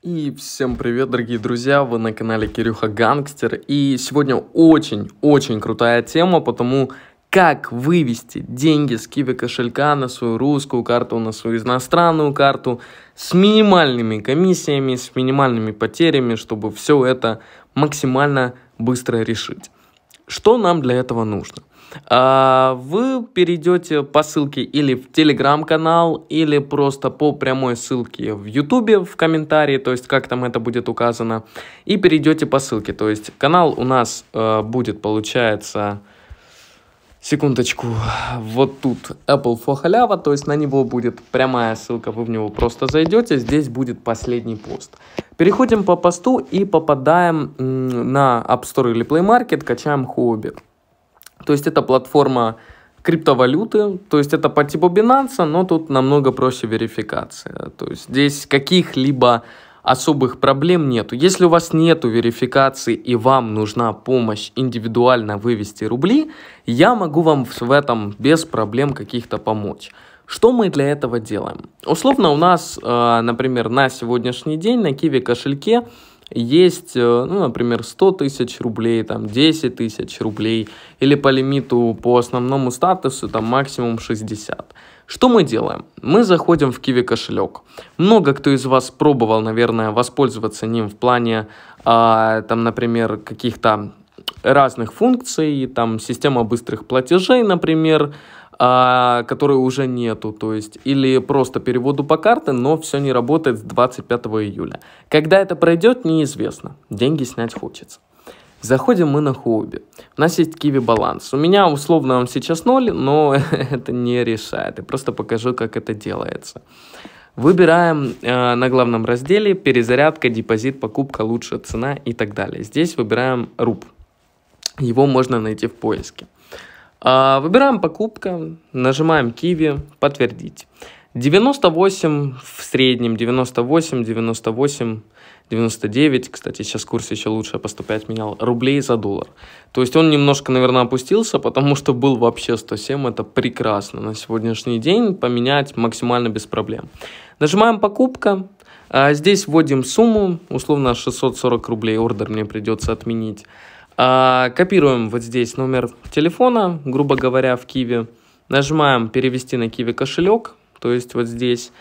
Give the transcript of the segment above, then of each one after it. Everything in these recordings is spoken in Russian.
И всем привет, дорогие друзья, вы на канале Кирюха Гангстер, и сегодня очень-очень крутая тема, потому как вывести деньги с Киви кошелька на свою русскую карту, на свою иностранную карту с минимальными комиссиями, с минимальными потерями, чтобы все это максимально быстро решить. Что нам для этого нужно? А, вы перейдете по ссылке или в телеграм-канал, или просто по прямой ссылке в ютубе в комментарии, то есть как там это будет указано, и перейдете по ссылке. То есть канал у нас э, будет, получается, Секундочку, вот тут Apple for халява, то есть на него будет прямая ссылка, вы в него просто зайдете, здесь будет последний пост. Переходим по посту и попадаем на App Store или Play Market, качаем хобби. То есть это платформа криптовалюты, то есть это по типу Binance, но тут намного проще верификация. То есть здесь каких-либо особых проблем нету. Если у вас нету верификации и вам нужна помощь индивидуально вывести рубли, я могу вам в этом без проблем каких-то помочь. Что мы для этого делаем? Условно у нас, э, например, на сегодняшний день на киви кошельке есть, э, ну, например, 100 тысяч рублей, там, 10 тысяч рублей, или по лимиту по основному статусу, там, максимум 60. Что мы делаем? Мы заходим в Kiwi кошелек. Много кто из вас пробовал, наверное, воспользоваться ним в плане, э, там, например, каких-то разных функций, там система быстрых платежей, например, а, которой уже нету, то есть, или просто переводу по карте, но все не работает с 25 июля. Когда это пройдет, неизвестно. Деньги снять хочется. Заходим мы на Хуоби. У нас есть киви баланс. У меня условно он сейчас ноль, но это не решает. Я просто покажу, как это делается. Выбираем э, на главном разделе перезарядка, депозит, покупка, лучшая цена и так далее. Здесь выбираем руб. Его можно найти в поиске. А, выбираем покупка, нажимаем киви, подтвердить. 98 в среднем, 98, 98, 99, кстати, сейчас курс еще лучше а по 105 менял, рублей за доллар. То есть он немножко, наверное, опустился, потому что был вообще 107, это прекрасно. На сегодняшний день поменять максимально без проблем. Нажимаем покупка, а, здесь вводим сумму, условно 640 рублей, ордер мне придется отменить. А, копируем вот здесь номер телефона, грубо говоря, в Киви. Нажимаем «Перевести на Киви кошелек», то есть вот здесь.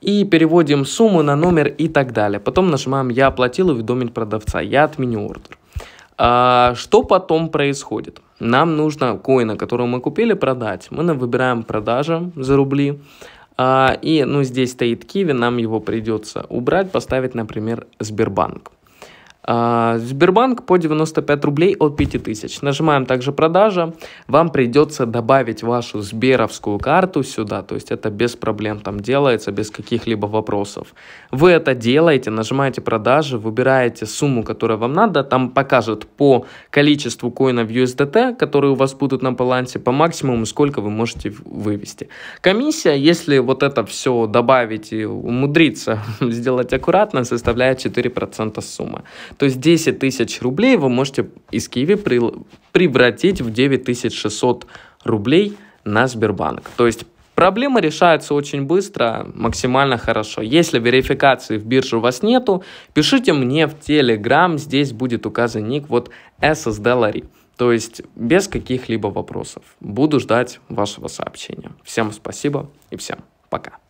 И переводим сумму на номер и так далее. Потом нажимаем «Я оплатил» уведомить продавца. Я отменю ордер. А, что потом происходит? Нам нужно коина, которую мы купили, продать. Мы выбираем продажа за рубли. А, и ну, здесь стоит Киви, нам его придется убрать, поставить, например, Сбербанк. А, Сбербанк по 95 рублей от 5000. Нажимаем также продажа. Вам придется добавить вашу сберовскую карту сюда. То есть это без проблем там делается, без каких-либо вопросов. Вы это делаете, нажимаете продажи, выбираете сумму, которая вам надо. Там покажет по количеству коинов USDT, которые у вас будут на балансе, по максимуму, сколько вы можете вывести. Комиссия, если вот это все добавить и умудриться сделать аккуратно, составляет 4% суммы. То есть 10 тысяч рублей вы можете из Киви при, превратить в 9600 рублей на Сбербанк. То есть Проблема решается очень быстро, максимально хорошо. Если верификации в бирже у вас нету, пишите мне в Telegram, здесь будет указан ник вот SSDLary. То есть без каких-либо вопросов. Буду ждать вашего сообщения. Всем спасибо и всем пока.